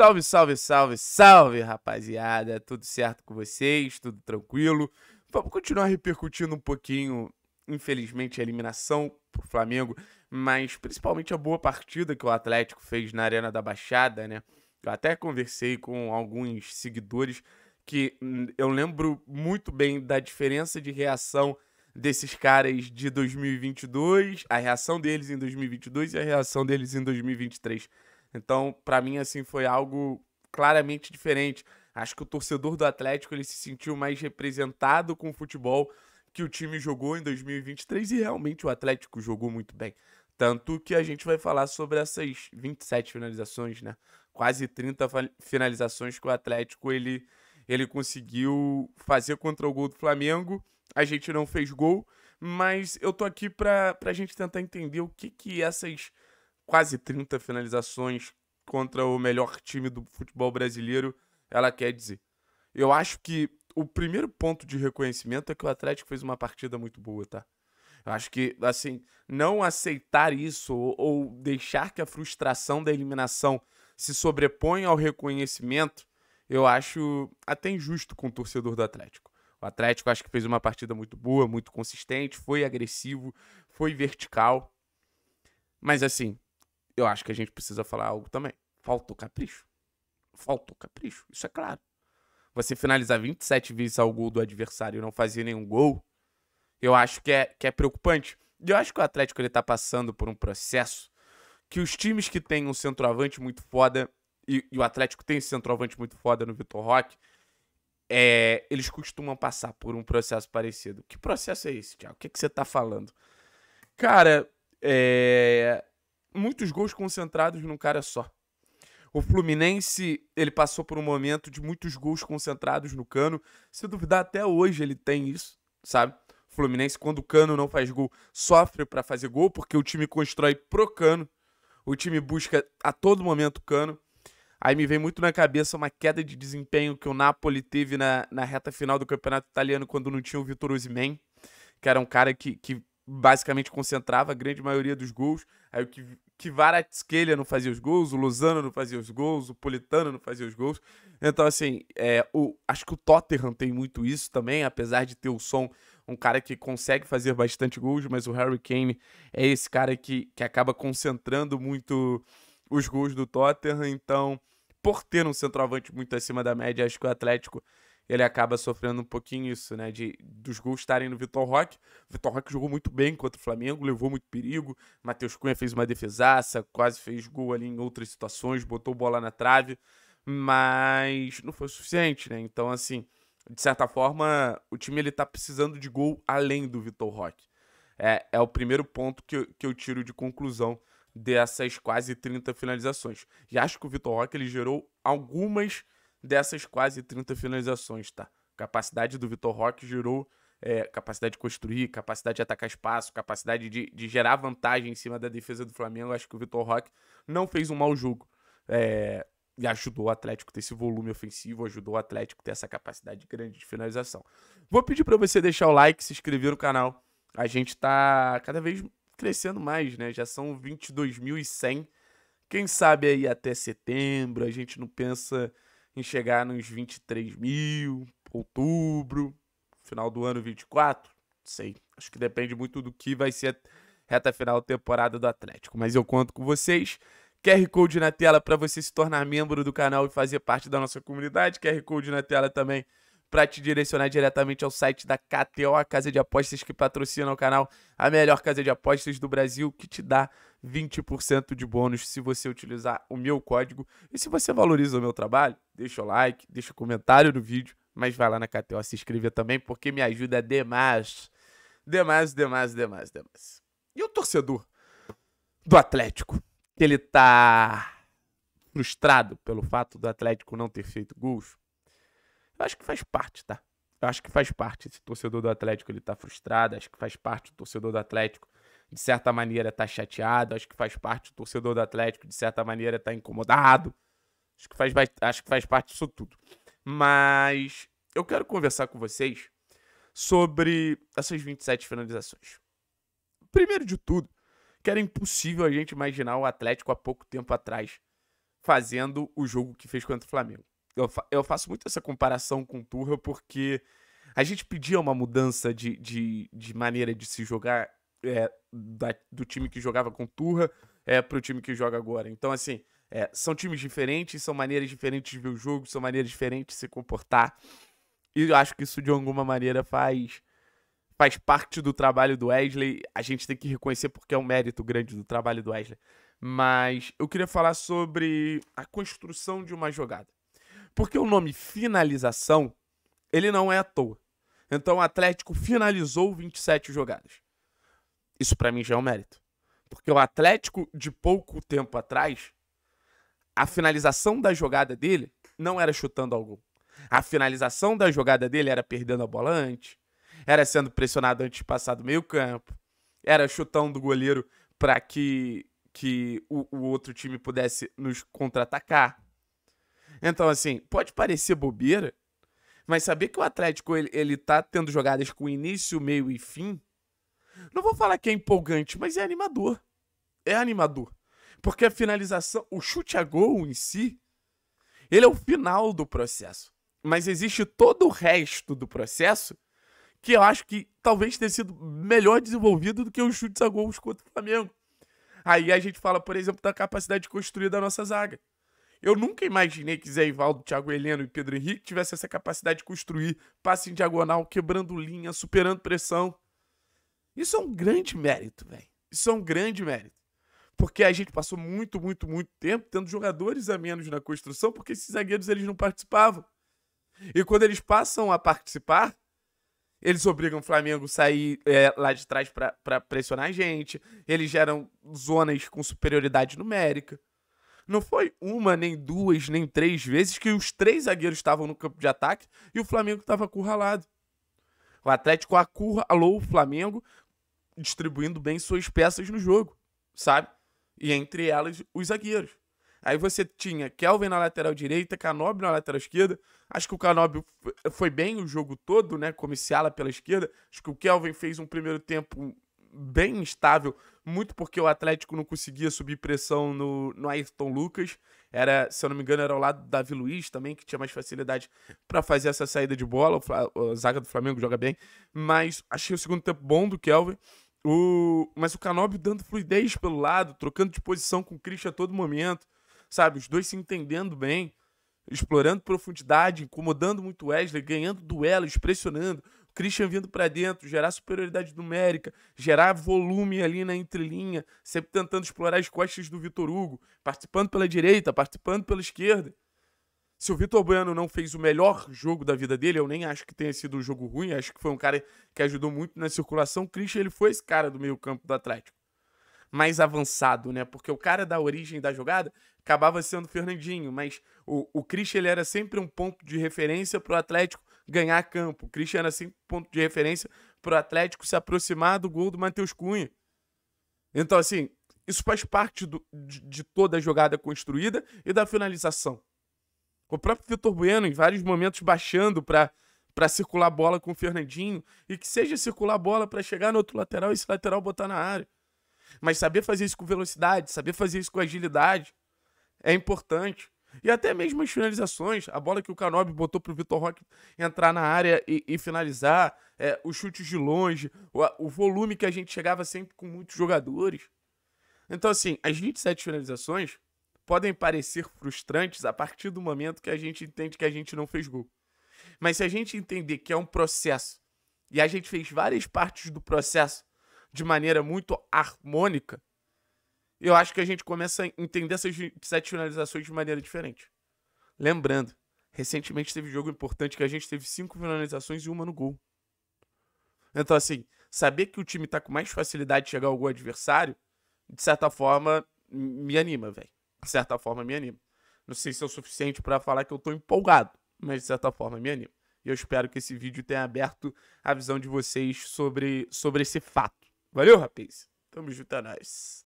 Salve, salve, salve, salve, rapaziada. Tudo certo com vocês? Tudo tranquilo? Vamos continuar repercutindo um pouquinho, infelizmente, a eliminação pro Flamengo, mas principalmente a boa partida que o Atlético fez na Arena da Baixada, né? Eu até conversei com alguns seguidores que hum, eu lembro muito bem da diferença de reação desses caras de 2022, a reação deles em 2022 e a reação deles em 2023 então, para mim, assim, foi algo claramente diferente. Acho que o torcedor do Atlético ele se sentiu mais representado com o futebol que o time jogou em 2023 e realmente o Atlético jogou muito bem. Tanto que a gente vai falar sobre essas 27 finalizações, né? Quase 30 finalizações que o Atlético ele, ele conseguiu fazer contra o gol do Flamengo. A gente não fez gol, mas eu tô aqui para a gente tentar entender o que que essas quase 30 finalizações contra o melhor time do futebol brasileiro, ela quer dizer. Eu acho que o primeiro ponto de reconhecimento é que o Atlético fez uma partida muito boa, tá? Eu acho que, assim, não aceitar isso ou, ou deixar que a frustração da eliminação se sobreponha ao reconhecimento, eu acho até injusto com o torcedor do Atlético. O Atlético acho que fez uma partida muito boa, muito consistente, foi agressivo, foi vertical. Mas assim, eu acho que a gente precisa falar algo também. Faltou capricho. Faltou capricho, isso é claro. Você finalizar 27 vezes ao gol do adversário e não fazer nenhum gol, eu acho que é, que é preocupante. E eu acho que o Atlético ele tá passando por um processo que os times que têm um centroavante muito foda, e, e o Atlético tem esse centroavante muito foda no Vitor Roque, é, eles costumam passar por um processo parecido. Que processo é esse, Thiago? O que, que você tá falando? Cara, é, muitos gols concentrados num cara só. O Fluminense, ele passou por um momento de muitos gols concentrados no Cano. Se duvidar, até hoje ele tem isso, sabe? O Fluminense, quando o Cano não faz gol, sofre para fazer gol, porque o time constrói pro Cano. O time busca a todo momento o Cano. Aí me vem muito na cabeça uma queda de desempenho que o Napoli teve na, na reta final do Campeonato Italiano, quando não tinha o Vitor Osimhen, que era um cara que, que basicamente concentrava a grande maioria dos gols. Aí o Kvaratskhelia não fazia os gols, o Lozano não fazia os gols, o Politano não fazia os gols. Então, assim, é, o, acho que o Tottenham tem muito isso também, apesar de ter o som um cara que consegue fazer bastante gols, mas o Harry Kane é esse cara que, que acaba concentrando muito os gols do Tottenham. Então, por ter um centroavante muito acima da média, acho que o Atlético ele acaba sofrendo um pouquinho isso, né? De, dos gols estarem no Vitor Roque. O Vitor Roque jogou muito bem contra o Flamengo, levou muito perigo. Matheus Cunha fez uma defesaça, quase fez gol ali em outras situações, botou bola na trave, mas não foi suficiente, né? Então, assim, de certa forma, o time ele tá precisando de gol além do Vitor Roque. É, é o primeiro ponto que, eu, que eu tiro de conclusão dessas quase 30 finalizações. E acho que o Vitor Roque ele gerou algumas dessas quase 30 finalizações, tá? Capacidade do Vitor Roque gerou é, capacidade de construir, capacidade de atacar espaço, capacidade de, de, gerar vantagem em cima da defesa do Flamengo. Acho que o Vitor Roque não fez um mau jogo. É, e ajudou o Atlético a ter esse volume ofensivo, ajudou o Atlético a ter essa capacidade grande de finalização. Vou pedir para você deixar o like, se inscrever no canal. A gente está cada vez crescendo mais, né? Já são 22.100. Quem sabe aí até setembro a gente não pensa em chegar nos 23 mil, outubro, final do ano 24, sei. Acho que depende muito do que vai ser reta final da temporada do Atlético. Mas eu conto com vocês. QR Code na tela para você se tornar membro do canal e fazer parte da nossa comunidade. QR Code na tela também para te direcionar diretamente ao site da KTO, a casa de apostas que patrocina o canal, a melhor casa de apostas do Brasil, que te dá 20% de bônus se você utilizar o meu código. E se você valoriza o meu trabalho, deixa o like, deixa o comentário no vídeo, mas vai lá na KTO se inscrever também, porque me ajuda demais. Demais, demais, demais, demais. E o torcedor do Atlético, que ele tá frustrado pelo fato do Atlético não ter feito gols, eu acho que faz parte, tá? Eu acho que faz parte. Esse torcedor do Atlético ele tá frustrado, acho que faz parte do torcedor do Atlético de certa maneira tá chateado, acho que faz parte do torcedor do Atlético, de certa maneira tá incomodado. Acho que faz, acho que faz parte disso tudo. Mas eu quero conversar com vocês sobre essas 27 finalizações. Primeiro de tudo, que era impossível a gente imaginar o Atlético há pouco tempo atrás fazendo o jogo que fez contra o Flamengo. Eu, fa eu faço muito essa comparação com o Turra porque a gente pedia uma mudança de, de, de maneira de se jogar é, da, do time que jogava com Turra é, para o time que joga agora. Então, assim, é, são times diferentes, são maneiras diferentes de ver o jogo, são maneiras diferentes de se comportar. E eu acho que isso, de alguma maneira, faz faz parte do trabalho do Wesley. A gente tem que reconhecer porque é um mérito grande do trabalho do Wesley. Mas eu queria falar sobre a construção de uma jogada. Porque o nome finalização, ele não é à toa. Então o Atlético finalizou 27 jogadas. Isso para mim já é um mérito. Porque o Atlético de pouco tempo atrás, a finalização da jogada dele não era chutando algum. gol. A finalização da jogada dele era perdendo a bola antes, era sendo pressionado antes de passar do meio-campo, era chutando o goleiro para que, que o, o outro time pudesse nos contra-atacar. Então, assim, pode parecer bobeira, mas saber que o Atlético ele, ele tá tendo jogadas com início, meio e fim não vou falar que é empolgante, mas é animador. É animador. Porque a finalização, o chute a gol em si, ele é o final do processo. Mas existe todo o resto do processo que eu acho que talvez tenha sido melhor desenvolvido do que os chutes a gols contra o Flamengo. Aí a gente fala, por exemplo, da capacidade de construir da nossa zaga. Eu nunca imaginei que Zé Ivaldo, Thiago Heleno e Pedro Henrique tivessem essa capacidade de construir passe em diagonal, quebrando linha, superando pressão. Isso é um grande mérito, velho. Isso é um grande mérito. Porque a gente passou muito, muito, muito tempo tendo jogadores a menos na construção, porque esses zagueiros eles não participavam. E quando eles passam a participar, eles obrigam o Flamengo a sair é, lá de trás para pressionar a gente. Eles geram zonas com superioridade numérica. Não foi uma, nem duas, nem três vezes que os três zagueiros estavam no campo de ataque e o Flamengo estava acurralado. O Atlético acurralou o Flamengo distribuindo bem suas peças no jogo, sabe? E entre elas, os zagueiros. Aí você tinha Kelvin na lateral direita, Canobi na lateral esquerda. Acho que o Canobi foi bem o jogo todo, né? Como esse ala pela esquerda. Acho que o Kelvin fez um primeiro tempo bem instável, muito porque o Atlético não conseguia subir pressão no, no Ayrton Lucas. Era, se eu não me engano, era ao lado do Davi Luiz também, que tinha mais facilidade para fazer essa saída de bola. O, o zaga do Flamengo joga bem. Mas achei o segundo tempo bom do Kelvin. O... Mas o Canóbio dando fluidez pelo lado, trocando de posição com o Christian a todo momento, sabe? Os dois se entendendo bem, explorando profundidade, incomodando muito Wesley, ganhando duelos, pressionando. O Christian vindo para dentro, gerar superioridade numérica, gerar volume ali na entrelinha, sempre tentando explorar as costas do Vitor Hugo, participando pela direita, participando pela esquerda. Se o Vitor Bueno não fez o melhor jogo da vida dele, eu nem acho que tenha sido um jogo ruim, acho que foi um cara que ajudou muito na circulação. O Christian, ele foi esse cara do meio-campo do Atlético. Mais avançado, né? Porque o cara da origem da jogada acabava sendo o Fernandinho, mas o, o Christian ele era sempre um ponto de referência para o Atlético ganhar campo. O Christian era sempre um ponto de referência para o Atlético se aproximar do gol do Matheus Cunha. Então, assim, isso faz parte do, de, de toda a jogada construída e da finalização. O próprio Vitor Bueno, em vários momentos, baixando para para circular bola com o Fernandinho e que seja circular bola para chegar no outro lateral e esse lateral botar na área. Mas saber fazer isso com velocidade, saber fazer isso com agilidade é importante. E até mesmo as finalizações, a bola que o Canobi botou para o Vitor Roque entrar na área e, e finalizar, é, os chutes de longe, o, o volume que a gente chegava sempre com muitos jogadores. Então, assim, as 27 finalizações podem parecer frustrantes a partir do momento que a gente entende que a gente não fez gol. Mas se a gente entender que é um processo e a gente fez várias partes do processo de maneira muito harmônica, eu acho que a gente começa a entender essas sete finalizações de maneira diferente. Lembrando, recentemente teve jogo importante que a gente teve cinco finalizações e uma no gol. Então, assim, saber que o time tá com mais facilidade de chegar ao gol adversário, de certa forma, me anima, velho de certa forma me anima. Não sei se é o suficiente para falar que eu tô empolgado, mas de certa forma me anima. E eu espero que esse vídeo tenha aberto a visão de vocês sobre, sobre esse fato. Valeu, rapaz. Tamo junto, é nóis.